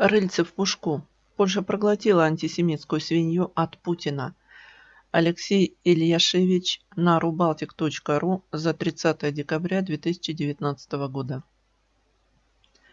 Рыльце в пушку. Польша проглотила антисемитскую свинью от Путина. Алексей Ильяшевич на rubaltic.ru за 30 декабря 2019 года.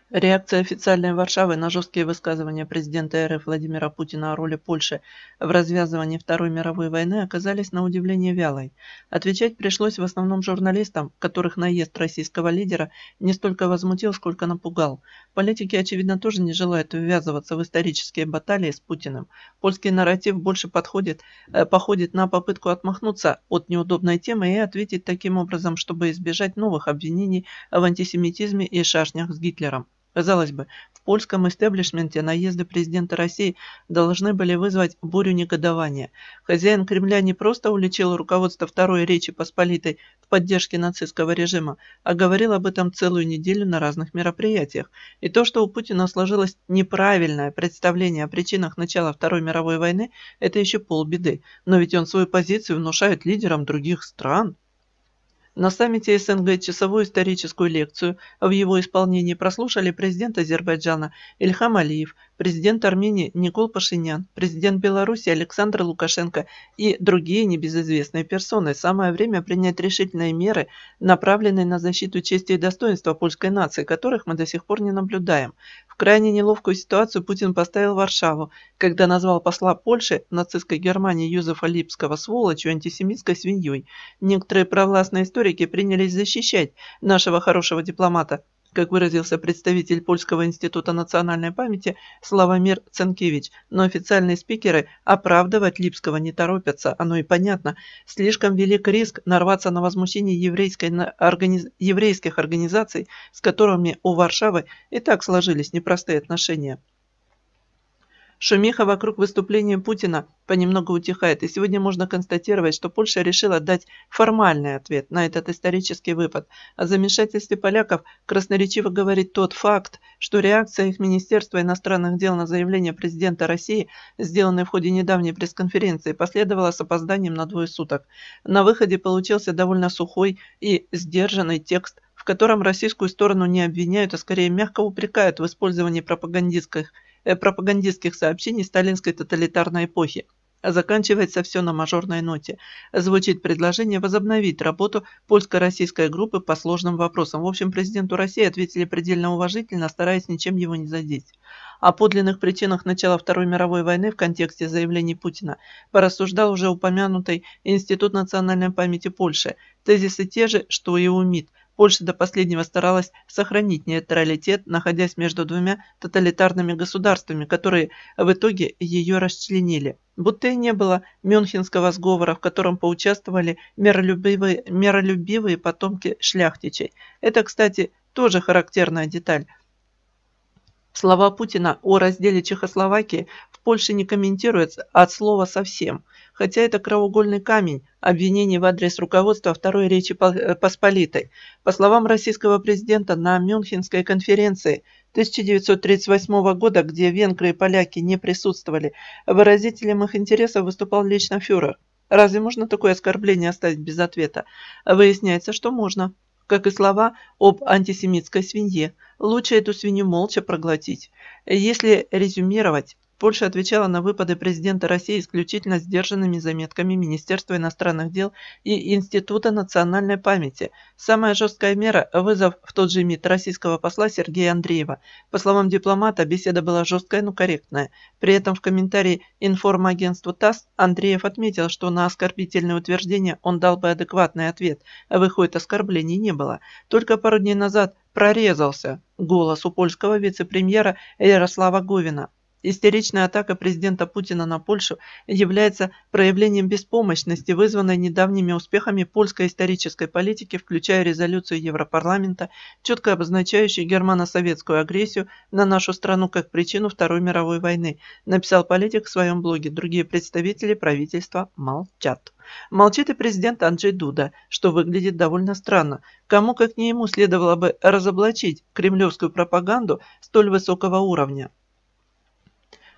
Реакция официальной Варшавы на жесткие высказывания президента РФ Владимира Путина о роли Польши в развязывании Второй мировой войны оказались на удивление вялой. Отвечать пришлось в основном журналистам, которых наезд российского лидера не столько возмутил, сколько напугал. Политики, очевидно, тоже не желают ввязываться в исторические баталии с Путиным. Польский нарратив больше подходит, э, походит на попытку отмахнуться от неудобной темы и ответить таким образом, чтобы избежать новых обвинений в антисемитизме и шашнях с Гитлером. Казалось бы, в польском истеблишменте наезды президента России должны были вызвать бурю негодования. Хозяин Кремля не просто уличил руководство Второй Речи Посполитой в поддержке нацистского режима, а говорил об этом целую неделю на разных мероприятиях. И то, что у Путина сложилось неправильное представление о причинах начала Второй мировой войны, это еще полбеды. Но ведь он свою позицию внушает лидерам других стран. На саммите СНГ часовую историческую лекцию в его исполнении прослушали президент Азербайджана Ильхам Алиев, президент Армении Никол Пашинян, президент Беларуси Александр Лукашенко и другие небезызвестные персоны. Самое время принять решительные меры, направленные на защиту чести и достоинства польской нации, которых мы до сих пор не наблюдаем крайне неловкую ситуацию Путин поставил Варшаву, когда назвал посла Польши нацистской Германии Юзефа Липского сволочью антисемитской свиньей. Некоторые провластные историки принялись защищать нашего хорошего дипломата, как выразился представитель Польского института национальной памяти Славомир Ценкевич, но официальные спикеры оправдывать Липского не торопятся, оно и понятно. Слишком велик риск нарваться на возмущение еврейской, организ... еврейских организаций, с которыми у Варшавы и так сложились непростые отношения. Шумиха вокруг выступления Путина понемногу утихает, и сегодня можно констатировать, что Польша решила дать формальный ответ на этот исторический выпад. О замешательстве поляков красноречиво говорит тот факт, что реакция их Министерства иностранных дел на заявление президента России, сделанное в ходе недавней пресс-конференции, последовала с опозданием на двое суток. На выходе получился довольно сухой и сдержанный текст в котором российскую сторону не обвиняют, а скорее мягко упрекают в использовании пропагандистских Э, пропагандистских сообщений сталинской тоталитарной эпохи. Заканчивается все на мажорной ноте. Звучит предложение возобновить работу польско-российской группы по сложным вопросам. В общем, президенту России ответили предельно уважительно, стараясь ничем его не задеть. О подлинных причинах начала Второй мировой войны в контексте заявлений Путина порассуждал уже упомянутый Институт национальной памяти Польши. Тезисы те же, что и у МИД. Польша до последнего старалась сохранить нейтралитет, находясь между двумя тоталитарными государствами, которые в итоге ее расчленили. Будто и не было Мюнхенского сговора, в котором поучаствовали миролюбивые, миролюбивые потомки шляхтичей. Это, кстати, тоже характерная деталь – Слова Путина о разделе Чехословакии в Польше не комментируются от слова совсем, хотя это краеугольный камень обвинений в адрес руководства Второй Речи э, Посполитой. По словам российского президента на Мюнхенской конференции 1938 года, где венгры и поляки не присутствовали, выразителем их интересов выступал лично фюрер. Разве можно такое оскорбление оставить без ответа? Выясняется, что можно как и слова об антисемитской свинье. Лучше эту свинью молча проглотить. Если резюмировать, Польша отвечала на выпады президента России исключительно сдержанными заметками Министерства иностранных дел и Института национальной памяти. Самая жесткая мера – вызов в тот же МИД российского посла Сергея Андреева. По словам дипломата, беседа была жесткая, но корректная. При этом в комментарии информагентству ТАСС Андреев отметил, что на оскорбительные утверждения он дал бы адекватный ответ, а выходит оскорблений не было. Только пару дней назад прорезался голос у польского вице-премьера Ярослава Говина. Истеричная атака президента Путина на Польшу является проявлением беспомощности, вызванной недавними успехами польской исторической политики, включая резолюцию Европарламента, четко обозначающую германо-советскую агрессию на нашу страну как причину Второй мировой войны, написал политик в своем блоге. Другие представители правительства молчат. Молчит и президент Анджей Дуда, что выглядит довольно странно. Кому как не ему следовало бы разоблачить кремлевскую пропаганду столь высокого уровня.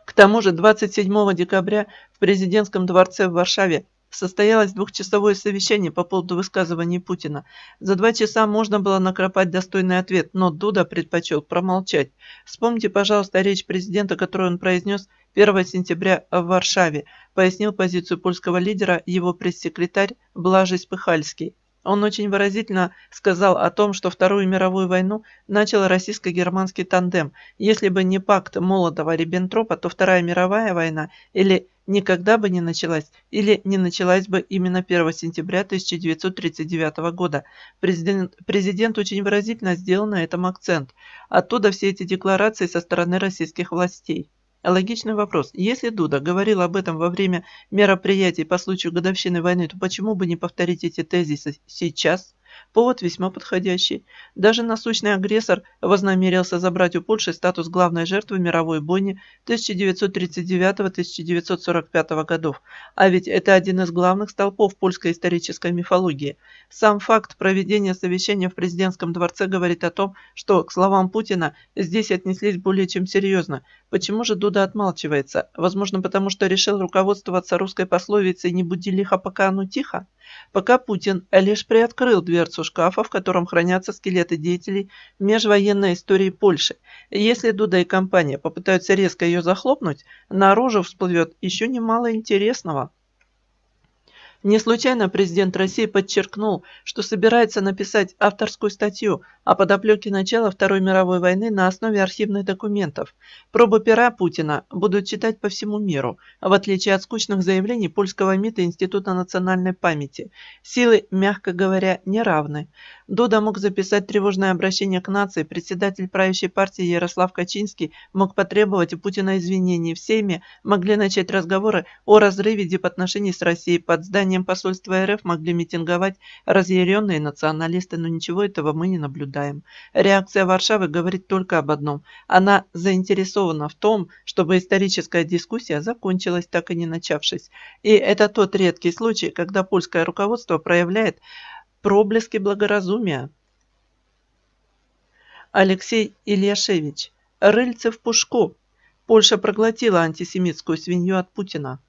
К тому же 27 декабря в президентском дворце в Варшаве состоялось двухчасовое совещание по поводу высказываний Путина. За два часа можно было накропать достойный ответ, но Дуда предпочел промолчать. Вспомните, пожалуйста, речь президента, которую он произнес 1 сентября в Варшаве, пояснил позицию польского лидера его пресс-секретарь Блажий Спыхальский. Он очень выразительно сказал о том, что Вторую мировую войну начал российско-германский тандем. Если бы не пакт Молотова-Риббентропа, то Вторая мировая война или никогда бы не началась, или не началась бы именно 1 сентября 1939 года. Президент, президент очень выразительно сделал на этом акцент. Оттуда все эти декларации со стороны российских властей. Логичный вопрос. Если Дуда говорил об этом во время мероприятий по случаю годовщины войны, то почему бы не повторить эти тезисы сейчас? Повод весьма подходящий. Даже насущный агрессор вознамерился забрать у Польши статус главной жертвы мировой бойни 1939-1945 годов, а ведь это один из главных столпов польской исторической мифологии – сам факт проведения совещания в президентском дворце говорит о том, что к словам Путина здесь отнеслись более чем серьезно. Почему же Дуда отмалчивается? Возможно, потому что решил руководствоваться русской пословицей «не буди лихо, пока оно тихо»? Пока Путин лишь приоткрыл дверцу шкафа, в котором хранятся скелеты деятелей межвоенной истории Польши. Если Дуда и компания попытаются резко ее захлопнуть, наружу всплывет еще немало интересного. Не случайно президент России подчеркнул, что собирается написать авторскую статью о подоплеке начала Второй мировой войны на основе архивных документов. Пробы пера Путина будут читать по всему миру, в отличие от скучных заявлений польского МИДа Института национальной памяти. Силы, мягко говоря, не равны. Дуда мог записать тревожное обращение к нации, председатель правящей партии Ярослав Качинский мог потребовать у Путина извинений. Всеми могли начать разговоры о разрыве дипотношений с Россией. Под зданием посольства РФ могли митинговать разъяренные националисты, но ничего этого мы не наблюдаем отвергаем. Реакция Варшавы говорит только об одном. Она заинтересована в том, чтобы историческая дискуссия закончилась, так и не начавшись. И это тот редкий случай, когда польское руководство проявляет проблески благоразумия. Алексей Ильяшевич. Рыльцев-Пушко. Польша проглотила антисемитскую свинью от Путина.